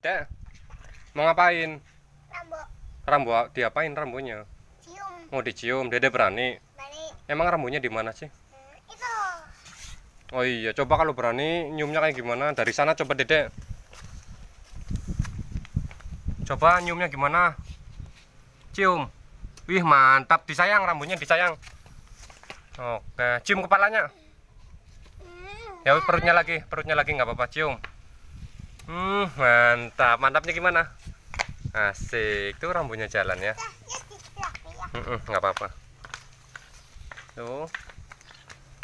Dek, mau ngapain? Rambu. Rambu diapain rambunya? Cium. Mau oh, dicium, dede berani. Berani. Emang rambunya di mana sih? Hmm, itu. Oh iya, coba kalau berani nyiumnya kayak gimana? Dari sana coba dede. Coba nyiumnya gimana? Cium. Wih mantap, disayang rambunya disayang. Oke, cium kepalanya. Hmm. Ya perutnya lagi, perutnya lagi nggak apa-apa cium. Hmm, mantap mantap mantapnya gimana asik tuh rambunya jalan ya, nah, ya, ya. nggak apa-apa tuh